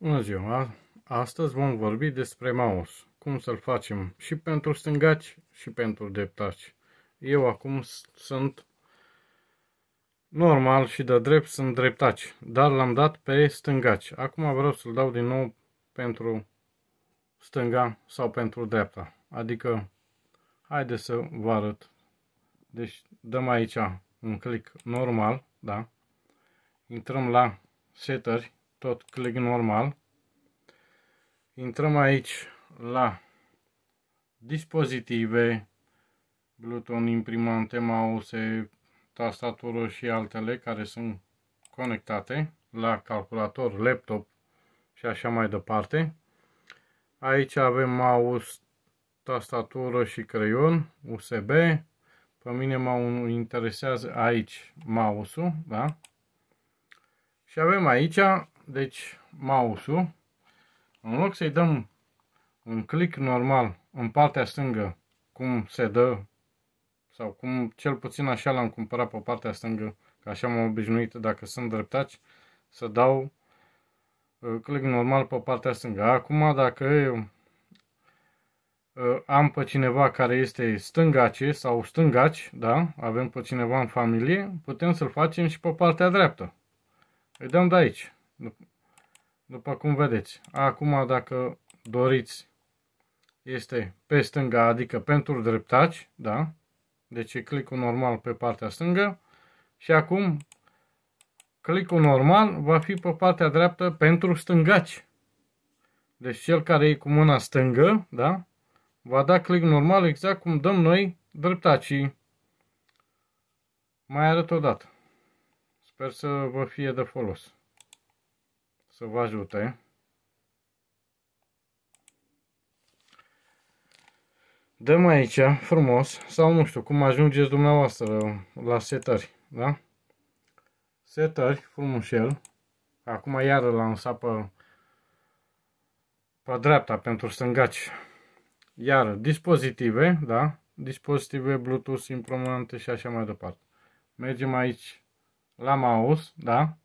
Bună ziua! Astăzi vom vorbi despre mouse, cum să-l facem și pentru stângaci și pentru dreptaci. Eu acum sunt normal și de drept sunt dreptaci, dar l-am dat pe stângaci. Acum vreau să-l dau din nou pentru stânga sau pentru dreapta. Adică, haide să vă arăt. Deci dăm aici un click normal, da? Intrăm la setări tot click normal. Intrăm aici la dispozitive, Bluetooth, imprimante, mouse, tastatură și altele care sunt conectate la calculator, laptop și așa mai departe. Aici avem mouse, tastatură și creion USB. Pe mine mă interesează aici mouse-ul, da? Și avem aici deci mouse-ul, în loc să-i dăm un click normal în partea stângă, cum se dă, sau cum cel puțin așa l-am cumpărat pe partea stângă, că așa m-am obișnuit dacă sunt dreptaci, să dau uh, click normal pe partea stângă. Acum, dacă eu uh, am pe cineva care este stângace sau stângaci, da, avem pe cineva în familie, putem să-l facem și pe partea dreaptă. Îi dăm de aici. După cum vedeți, acum dacă doriți, este pe stânga, adică pentru dreptaci, da? Deci clicul normal pe partea stângă și acum clicul normal va fi pe partea dreaptă pentru stângaci. Deci cel care e cu mâna stângă, da? Va da click normal exact cum dăm noi dreptacii. Mai arăt o dată. Sper să vă fie de folos să vă ajute. Dăm aici, frumos, sau nu știu, cum ajungeți dumneavoastră la setări, da? Setări, frumușel. Acum iară l-am lansat pe, pe dreapta pentru stângaci. Iar dispozitive, da? Dispozitive Bluetooth, imprimante și așa mai departe. Mergem aici la mouse, da?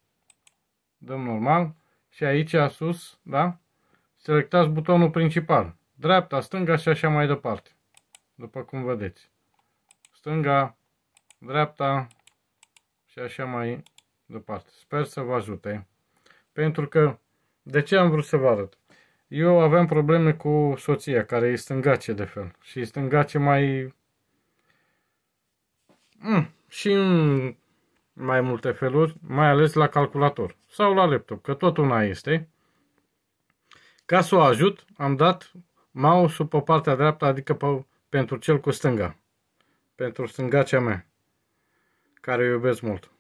Dăm normal și aici sus, da? Selectați butonul principal, dreapta, stânga și așa mai departe, după cum vedeți. Stânga, dreapta și așa mai departe. Sper să vă ajute, pentru că, de ce am vrut să vă arăt? Eu aveam probleme cu soția, care e stângace de fel. Și stângace mai... Mm, și în mai multe feluri, mai ales la calculator sau la laptop, că tot una este. Ca să o ajut, am dat mouse-ul pe partea dreaptă, adică pe, pentru cel cu stânga, pentru stânga cea mea, care o iubesc mult.